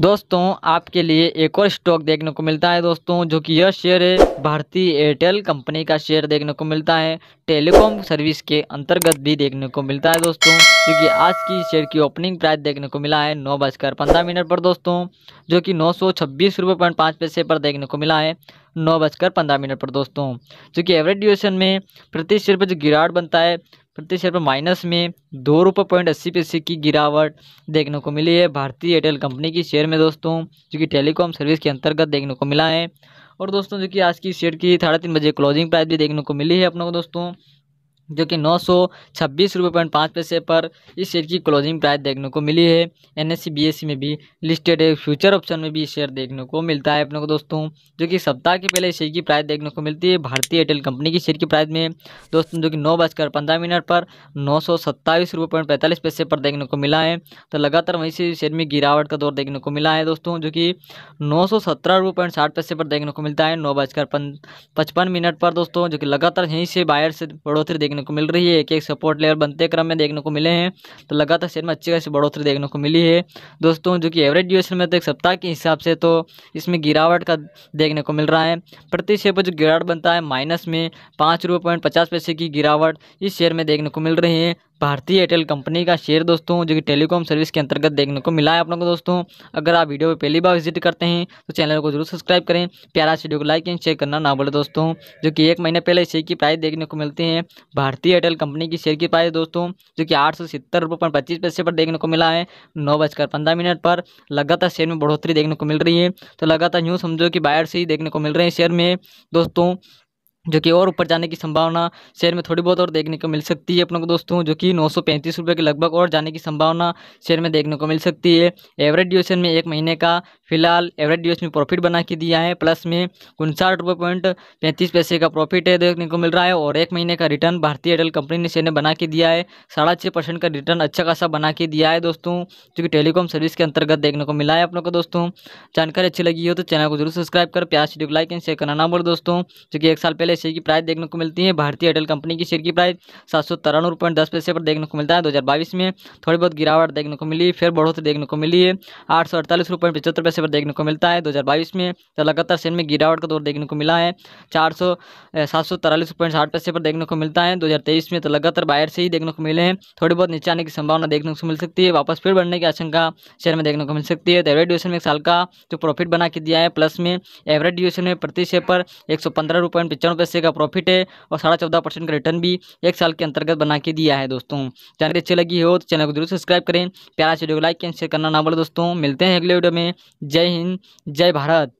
दोस्तों आपके लिए एक और स्टॉक देखने को मिलता है दोस्तों जो कि यह शेयर है भारतीय एयरटेल कंपनी का शेयर देखने को मिलता है टेलीकॉम सर्विस के अंतर्गत भी देखने को मिलता है दोस्तों क्योंकि आज की शेयर की ओपनिंग प्राइस देखने को मिला है नौ बजकर पंद्रह मिनट पर दोस्तों जो कि नौ सौ छब्बीस रुपये पॉइंट पाँच पैसे पर देखने को मिला है नौ बजकर पंद्रह मिनट पर दोस्तों जो कि एवरेज ड्यूरेशन में प्रति शेयर पर जो गिरावट बनता है प्रत्येक शेयर पर माइनस में दो रुपये पॉइंट अस्सी पैसे की गिरावट देखने को मिली है भारतीय एयरटेल कंपनी की शेयर में दोस्तों जो कि टेलीकॉम सर्विस के अंतर्गत देखने को मिला है और दोस्तों जो कि आज की शेयर की साढ़े तीन बजे क्लोजिंग प्राइस भी देखने को मिली है अपनों को दोस्तों जो कि नौ सौ छब्बीस रुपये पॉइंट पाँच पैसे पर इस शेयर की क्लोजिंग प्राइस देखने को मिली है एन एस सी में भी लिस्टेड है फ्यूचर ऑप्शन में भी शेयर देखने को मिलता है अपने को दोस्तों जो कि सप्ताह के पहले शेयर की प्राइस देखने को मिलती है भारतीय एयरटेल कंपनी की शेयर की प्राइस में दोस्तों जो कि नौ बजकर पंद्रह मिनट पर नौ सौ सत्ताईस रुपये पॉइंट पैंतालीस पैसे पर देखने को मिला है तो लगातार वहीं से शेयर में गिरावट का दौर देखने को मिला है दोस्तों जो कि नौ सौ सत्रह रुपये पॉइंट साठ पैसे पर देखने को मिलता है नौ बजकर पचपन मिनट पर दोस्तों जो कि लगातार यहीं से बायर से बढ़ोतरी देखने देखने को मिल रही है एक एक सपोर्ट लेवल बनते क्रम में देखने को मिले हैं तो लगातार शेयर में अच्छी खासी बढ़ोतरी देखने को मिली है दोस्तों जो कि एवरेज ड्यूरेशन में तो एक सप्ताह के हिसाब से तो इसमें गिरावट का देखने को मिल रहा है प्रति शेयर पर जो गिरावट बनता है माइनस में पाँच की गिरावट इस शेयर में देखने को मिल रही है भारतीय एयरटेल कंपनी का शेयर दोस्तों जो कि टेलीकॉम सर्विस के अंतर्गत देखने को मिला है आप लोगों को दोस्तों अगर आप वीडियो पर पहली बार विजिट करते हैं तो चैनल को जरूर सब्सक्राइब करें प्यारा वीडियो को लाइक एंड शेयर करना ना भूलें दोस्तों जो कि एक महीने पहले शेयर की प्राइस देखने को मिलती है भारतीय एयरटेल कंपनी की शेयर की प्राइस दोस्तों जो कि आठ सौ सत्तर रुपये पर पच्चीस पैसे पर देखने को मिला है नौ बजकर पंद्रह मिनट पर लगातार शेयर में बढ़ोतरी देखने को मिल रही है तो लगातार न्यूज़ समझो कि बायर से ही देखने को मिल रहे हैं शेयर में दोस्तों जो कि और ऊपर जाने की संभावना शेयर में थोड़ी बहुत और देखने को मिल सकती है अपनों को दोस्तों जो कि नौ सौ पैंतीस रुपये के लगभग और जाने की संभावना शेयर में देखने को मिल सकती है एवरेज ड्यूरेशन में एक महीने का फिलहाल एवरेज ड्यूरेशन में प्रॉफिट बना के दिया है प्लस में उनसाठ रुपये पॉइंट पैंतीस पैसे का प्रॉफिट है देखने को मिल रहा है और एक महीने का रिटर्न भारतीय एयरटेल कंपनी ने शेयर ने बना के दिया है साढ़ा छः परसेंट का रिटर्न अच्छा खासा बना के दिया है दोस्तों जो कि टेलीकॉम सर्विस के अंतर्गत देखने को मिला है अपनों को दोस्तों जानकारी अच्छी लगी हो तो चैनल को जरूर सब्सक्राइब कर प्यास लाइक एंड शेयर करना ना बोल दोस्तों जो कि एक साल पहले शेयर की प्राइस देखने को मिलती है भारतीय एयरटेल कंपनी की शेयर की प्राइस सात सौ तिरानवे पॉइंट दस पैसे पर देखने को मिलता है दो हज़ार बाईस में थोड़ी बहुत गिरावट देखने को मिली फिर बढ़ोतरी देखने को मिली है आठ सौ अड़तालीस रुपये पचहत्तर पैसे पर देखने को मिलता है दो हज़ार बाईस में तो लगातार शेयर में गिरावट का दौर देखने को मिला है चार सौ सात सौ तिरालीस पॉइंट साठ पैसे पर देखने को मिलता है दो हज़ार तेईस में तो लगातार बाहर से ही देखने को मिले हैं थोड़ी बहुत नीचे आने की संभावना देखने को मिल सकती है वापस फिर बढ़ने की आशंका शेयर में देखने को मिल सकती है एवरेज ड्यूशन में एक साल का जो प्रॉफिट बना के दिया है प्लस में एवरेज ड्यूशन में प्रति शेयर पर एक सौ पंद्रह रुपये पचानवे करोड़ रुपये का प्रॉफिट है और साढ़े चौदह परसेंट का रिटर्न भी एक साल के अंतर्गत बना के दिया है दोस्तों जानकारी अच्छी लगी हो तो चैनल को जरूर सब्सक्राइब करें प्यारा वीडियो को लाइक एंड शेयर करना ना बोले दोस्तों मिलते हैं अगले वीडियो में जय हिंद जय भारत